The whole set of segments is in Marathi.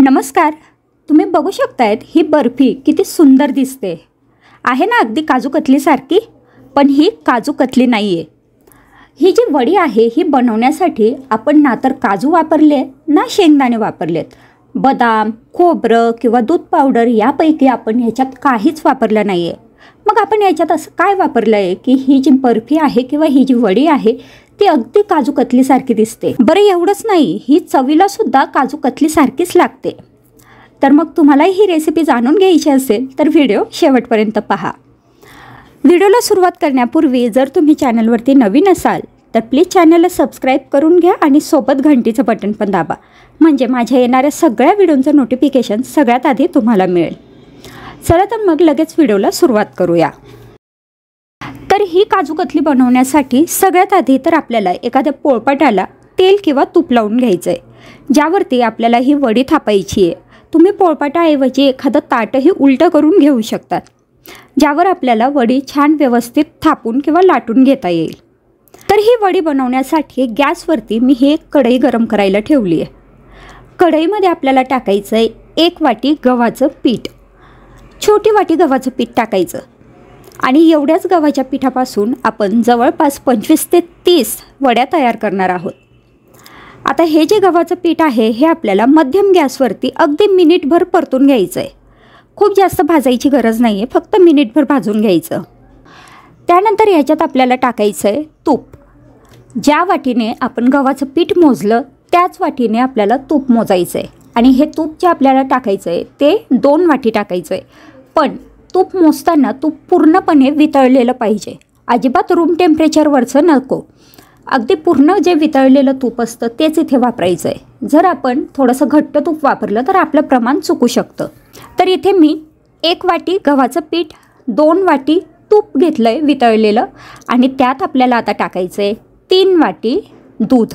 नमस्कार तुम्ही बघू शकतायत ही बर्फी किती सुंदर दिसते आहे ना अगदी काजू कतलीसारखी पण ही काजू कतली नाही आहे ही जी वडी आहे ही बनवण्यासाठी आपण ना तर काजू वापरले ना शेंगदाणे वापरलेत बदाम खोबरं किंवा दूध पावडर यापैकी आपण ह्याच्यात काहीच वापरलं नाही आहे मग आपण याच्यात असं काय वापरलं आहे की ही जी बर्फी आहे किंवा ही जी वडी आहे ती अगदी काजू कतलीसारखी दिसते बरं एवढंच नाही ही चवीला सुद्धा काजू कतलीसारखीच लागते तर मग तुम्हालाही ही रेसिपी जाणून घ्यायची असेल तर व्हिडिओ शेवटपर्यंत पहा व्हिडिओला सुरुवात करण्यापूर्वी जर तुम्ही चॅनलवरती नवीन असाल तर प्लीज चॅनलला सबस्क्राईब करून घ्या आणि सोबत घंटीचं बटन पण दाबा म्हणजे माझ्या येणाऱ्या सगळ्या व्हिडिओंचं नोटिफिकेशन सगळ्यात आधी तुम्हाला मिळेल चला तर मग लगेच व्हिडिओला सुरुवात करूया ही काजू कतली बनवण्यासाठी सगळ्यात आधी तर आपल्याला एखाद्या पोळपाट्याला तेल किंवा तूप लावून घ्यायचं आहे ज्यावरती आपल्याला ही वडी थापायची आहे तुम्ही पोळपाटाऐवजी एखादं ताटही उलटं करून घेऊ शकतात ज्यावर आपल्याला वडी छान व्यवस्थित थापून किंवा लाटून घेता येईल तर ही वडी बनवण्यासाठी गॅसवरती मी ही एक कढई गरम करायला ठेवली आहे कढईमध्ये आपल्याला टाकायचं आहे एक वाटी गव्हाचं पीठ छोटी वाटी गव्हाचं पीठ टाकायचं आणि एवढ्याच गव्हाच्या पिठापासून आपण जवळपास पंचवीस ते तीस वड्या तयार करणार आहोत आता हे जे गव्हाचं पीठ आहे हे आपल्याला मध्यम गॅसवरती अगदी मिनिटभर परतून घ्यायचं आहे खूप जास्त भाजायची गरज नाही आहे फक्त मिनिटभर भाजून घ्यायचं त्यानंतर ह्याच्यात आपल्याला टाकायचं आहे तूप ज्या वाटीने आपण गव्हाचं पीठ मोजलं त्याच वाटीने आपल्याला तूप मोजायचं आहे आणि हे तूप जे आपल्याला टाकायचं आहे ते दोन वाटी टाकायचं आहे पण तूप मोजताना तूप पूर्णपणे वितळलेलं पाहिजे अजिबात रूम टेम्परेचरवरचं नको अगदी पूर्ण जे वितळलेलं तूप असतं तेच इथे वापरायचं आहे जर आपण थोडंसं घट्ट तूप वापरलं तर आपलं प्रमाण चुकू शकतं तर इथे मी एक वाटी गव्हाचं पीठ दोन वाटी तूप घेतलं आहे वितळलेलं आणि त्यात आपल्याला आता टाकायचं आहे तीन वाटी दूध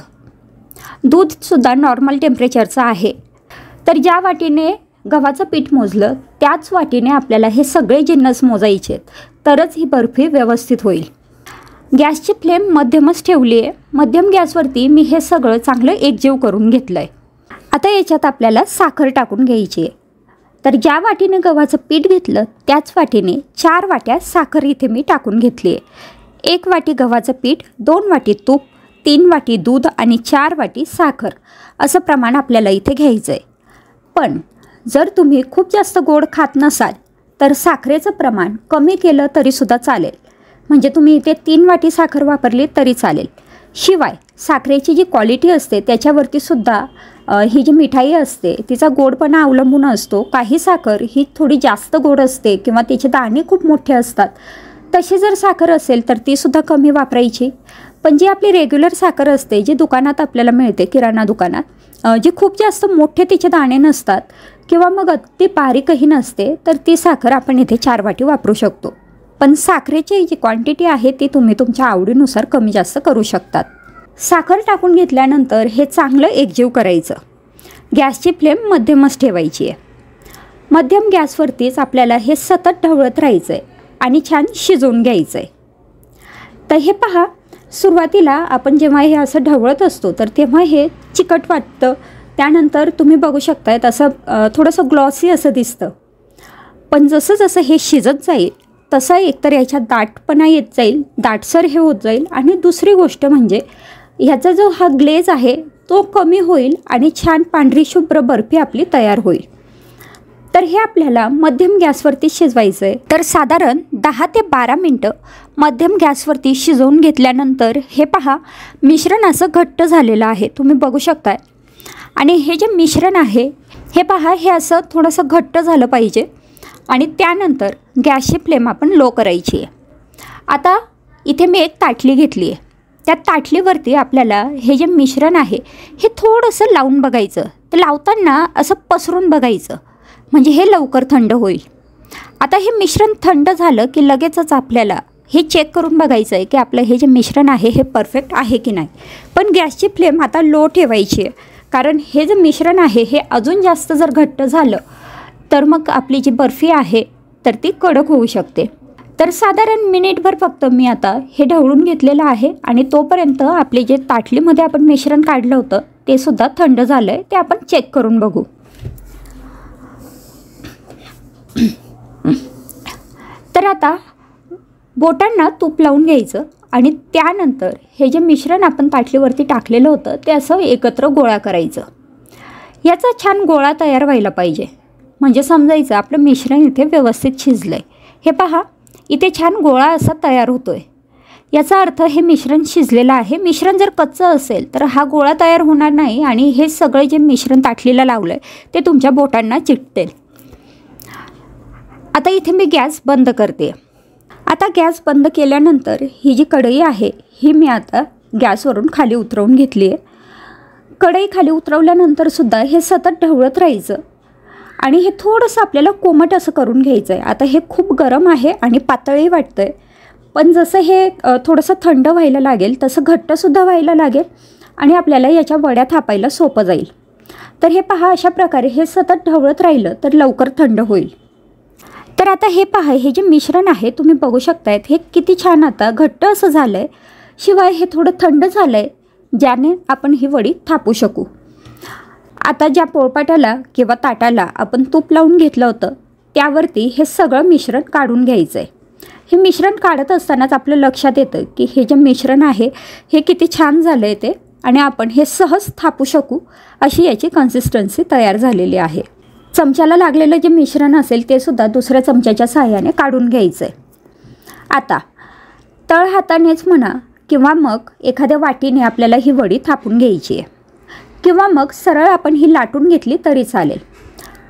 दूधसुद्धा नॉर्मल टेम्परेचरचं आहे तर ज्या वाटीने गव्हाचं पीठ मोजलं त्याच वाटीने आपल्याला हे सगळे जिन्नस मोजायचे तरच ही बर्फी व्यवस्थित होईल गॅसची फ्लेम मध्यमच ठेवली आहे मध्यम गॅसवरती मी हे सगळं चांगलं एकजीव करून घेतलं आहे आता याच्यात आपल्याला साखर टाकून घ्यायची आहे तर ज्या वाटीने गव्हाचं पीठ घेतलं त्याच वाटीने चार वाट्या साखर इथे मी टाकून घेतली आहे एक वाटी गव्हाचं पीठ दोन वाटी तूप तीन वाटी दूध आणि चार वाटी साखर असं प्रमाण आपल्याला इथे घ्यायचं आहे पण जर तुम्ही खूप जास्त गोड खात नसाल तर साखरेचं प्रमाण कमी केलं तरीसुद्धा चालेल म्हणजे तुम्ही इथे तीन वाटी साखर वापरली तरी चालेल शिवाय साखरेची जी क्वालिटी असते त्याच्यावरती सुद्धा ही जी मिठाई असते तिचा गोडपणा अवलंबून असतो काही साखर ही थोडी जास्त गोड असते किंवा तिचे दाणे खूप मोठे असतात तशी जर साखर असेल तर तीसुद्धा कमी वापरायची पण जी आपली रेग्युलर साखर असते जी दुकानात आपल्याला मिळते किराणा दुकानात जे खूप जास्त मोठे तिचे दाणे नसतात किंवा मग अगदी बारीकही नसते तर ती साखर आपण इथे चार वाटी वापरू शकतो पण साखरेची जी क्वांटिटी आहे ती तुम्ही तुमच्या आवडीनुसार कमी जास्त करू शकतात साखर टाकून घेतल्यानंतर हे चांगलं एकजीव करायचं गॅसची फ्लेम मध्यमच ठेवायची आहे मध्यम गॅसवरतीच आपल्याला हे सतत ढवळत राहायचं आहे आणि छान शिजवून घ्यायचं आहे तर हे पहा सुरुवातीला आपण जेव्हा हे असं ढवळत असतो तर तेव्हा हे चिकट वाटतं त्यानंतर तुम्ही बघू शकताय तसं थोडंसं ग्लॉसी असं दिसतं पण जसं जसं हे शिजत जाईल तसं एकतर याच्या दाटपणा येत जाईल दाटसर हे होत जाईल आणि दुसरी गोष्ट म्हणजे ह्याचा जो हा ग्लेज आहे तो कमी होईल आणि छान पांढरी शुभ्र बर्फी आपली तयार होईल तर हे आपल्याला मध्यम गॅसवरती शिजवायचं आहे तर साधारण दहा ते बारा मिनटं मध्यम गॅसवरती शिजवून घेतल्यानंतर हे पहा मिश्रण असं घट्ट झालेलं आहे तुम्ही बघू शकताय आणि हे जे मिश्रण आहे हे पहा हे असं थोडंसं घट्ट झालं पाहिजे आणि त्यानंतर गॅसची फ्लेम आपण लो करायची आहे आता इथे मी एक ताटली घेतली आहे त्या ताटलीवरती आपल्याला हे जे मिश्रण आहे हे थोडंसं लावून बघायचं तर लावताना असं पसरून बघायचं म्हणजे हे लवकर थंड होईल आता हे मिश्रण थंड झालं की लगेचच आपल्याला हे चेक करून बघायचं आहे की आपलं हे जे मिश्रण आहे हे परफेक्ट आहे की नाही पण गॅसची फ्लेम आता लो ठेवायची आहे कारण हे जे मिश्रण आहे हे अजून जास्त जर घट्ट झालं तर मग आपली जी बर्फी आहे तर ती कडक होऊ शकते तर साधारण मिनिटभर फक्त मी आता हे ढवळून घेतलेलं आहे आणि तोपर्यंत आपले जे ताटलीमध्ये आपण मिश्रण काढलं होतं ते सुद्धा थंड झालं आहे ते आपण चेक करून बघू तर आता बोटांना तूप लावून घ्यायचं आणि त्यानंतर हे जे मिश्रण आपण पाटलीवरती टाकलेलं होतं ते असं एकत्र गोळा करायचं याचा छान गोळा तयार व्हायला पाहिजे म्हणजे समजायचं आपलं मिश्रण इथे व्यवस्थित शिजलं आहे हे पहा इथे छान गोळा असा तयार होतो आहे याचा अर्थ हे मिश्रण शिजलेलं आहे मिश्रण जर कच्चं असेल तर हा गोळा तयार होणार नाही आणि हे सगळे जे मिश्रण ताटलीला लावलं आहे ते तुमच्या बोटांना चिटतेल आता इथे मी गॅस बंद करते आता गॅस बंद केल्यानंतर ही जी कढई आहे ही मी आता गॅसवरून खाली उतरवून घेतली आहे कढई खाली उतरवल्यानंतरसुद्धा हे सतत ढवळत राहायचं आणि हे थोडंसं आपल्याला कोमट असं करून घ्यायचं आहे आता हे खूप गरम आहे आणि पातळही वाटतं आहे पण जसं हे थोडंसं थंड व्हायला लागेल तसं घट्टसुद्धा व्हायला लागेल आणि आपल्याला याच्या वड्या थापायला सोपं जाईल तर हे पहा अशा प्रकारे हे सतत ढवळत राहिलं तर लवकर थंड होईल तर आता हे पहा हे जे मिश्रण आहे तुम्ही बघू शकतायत हे किती छान आता घट्ट असं झालं आहे शिवाय हे थोडं थंड झालं आहे ज्याने आपण ही वडी थापू शकू आता ज्या पोळपाट्याला किंवा ताटाला आपण तूप लावून घेतलं होतं त्यावरती हे सगळं मिश्रण काढून घ्यायचं आहे हे मिश्रण काढत असतानाच आपलं लक्षात येतं की हे जे मिश्रण आहे हे किती छान झालं आहे ते आणि आपण हे सहज थापू शकू अशी याची कन्सिस्टन्सी तयार झालेली आहे चमच्याला लागलेलं जे मिश्रण असेल ते सुद्धा दुसऱ्या चमच्याच्या सहाय्याने काढून घ्यायचं आहे आता तळ हातानेच म्हणा किंवा मग एखाद्या वाटीने आपल्याला ही वडी थापून घ्यायची आहे किंवा मग सरळ आपण ही लाटून घेतली तरी चालेल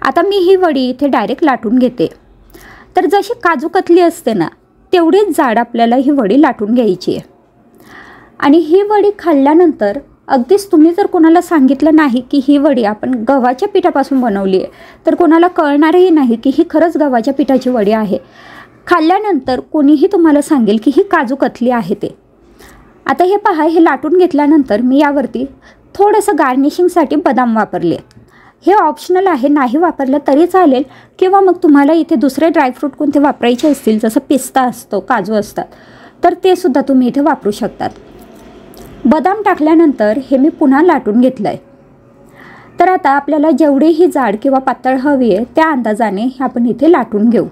आता मी ही वडी इथे डायरेक्ट लाटून घेते तर जशी काजू कतली असते ना तेवढीच जाड आपल्याला ही वडी लाटून घ्यायची आहे आणि ही वडी खाल्ल्यानंतर अगदीच तुम्ही जर कोणाला सांगितलं नाही की ही वडी आपण गव्हाच्या पिठापासून बनवली आहे तर कोणाला कळणारही नाही की ही खरंच गव्हाच्या पिठाची वडी आहे खाल्ल्यानंतर कोणीही तुम्हाला सांगेल की ही काजू कतली आहे ते आता हे पहा हे लाटून घेतल्यानंतर मी यावरती थोडंसं गार्निशिंगसाठी बदाम वापरले हे ऑप्शनल आहे नाही वापरलं तरी चालेल किंवा मग तुम्हाला इथे दुसरे ड्रायफ्रूट कोणते वापरायचे असतील जसं पिस्ता असतो काजू असतात तर ते सुद्धा तुम्ही इथे वापरू शकतात बदाम टाकल्यानंतर हे मी पुन्हा लाटून घेतलं आहे तर आता आपल्याला जेवढीही ही जाड किंवा पातळ हवी आहे त्या अंदाजाने हे आपण इथे लाटून घेऊ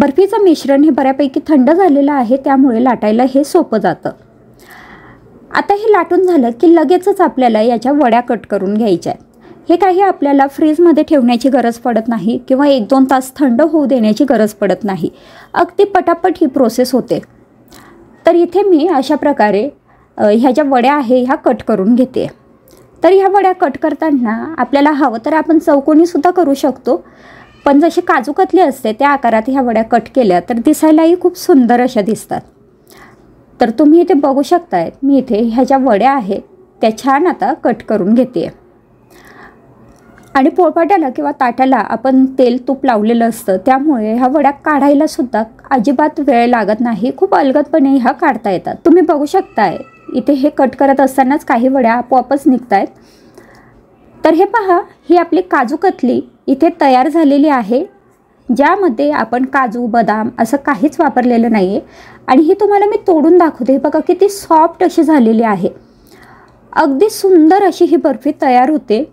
बर्फीचं मिश्रण हे बऱ्यापैकी थंड झालेलं आहे त्यामुळे लाटायला हे सोपं जातं आता हे लाटून झालं की लगेचच आपल्याला याच्या वड्या कट करून घ्यायच्या हे काही आपल्याला फ्रीजमध्ये ठेवण्याची गरज पडत नाही किंवा एक दोन तास थंड होऊ देण्याची गरज पडत नाही अगदी पटापट ही प्रोसेस होते तर इथे मी अशा प्रकारे ह्या ज्या वड्या आहे ह्या कट करून घेते तर ह्या वड्या कट करताना आपल्याला हवं तर आपण चौकोनीसुद्धा करू शकतो पण जसे काजू कतले असते त्या आकारात ह्या वड्या कट केल्या तर दिसायलाही खूप सुंदर अशा दिसतात तर तुम्ही इथे बघू शकताय मी इथे ह्या ज्या वड्या आहेत त्या छान आता कट करून घेते आणि पोळपाट्याला किंवा ताट्याला आपण तेल तूप लावलेलं असतं त्यामुळे ह्या वड्या काढायलासुद्धा अजिबात वेळ लागत नाही खूप अलगदपणे ह्या काढता येतात तुम्ही बघू शकताय इथे हे कट करत असतानाच काही वड्या आपोआपच निघत आहेत तर हे पहा ही आपली काजू कतली इथे तयार झालेली आहे ज्यामध्ये आपण काजू बदाम असं काहीच वापरलेलं नाही आहे आणि ही तुम्हाला मी तोडून दाखवते हे बघा किती सॉफ्ट अशी झालेली आहे अगदी सुंदर अशी ही बर्फी तयार होते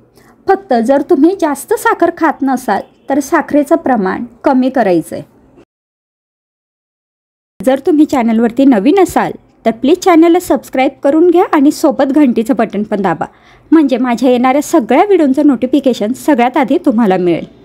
फक्त जर तुम्ही जास्त साखर खात नसाल तर साखरेचं प्रमाण कमी करायचं आहे जर तुम्ही चॅनलवरती नवीन असाल तर प्लीज चॅनलला सबस्क्राईब करून घ्या आणि सोबत घंटीचं बटन पण दाबा म्हणजे माझ्या येणाऱ्या सगळ्या व्हिडिओंचं नोटिफिकेशन सगळ्यात आधी तुम्हाला मिळेल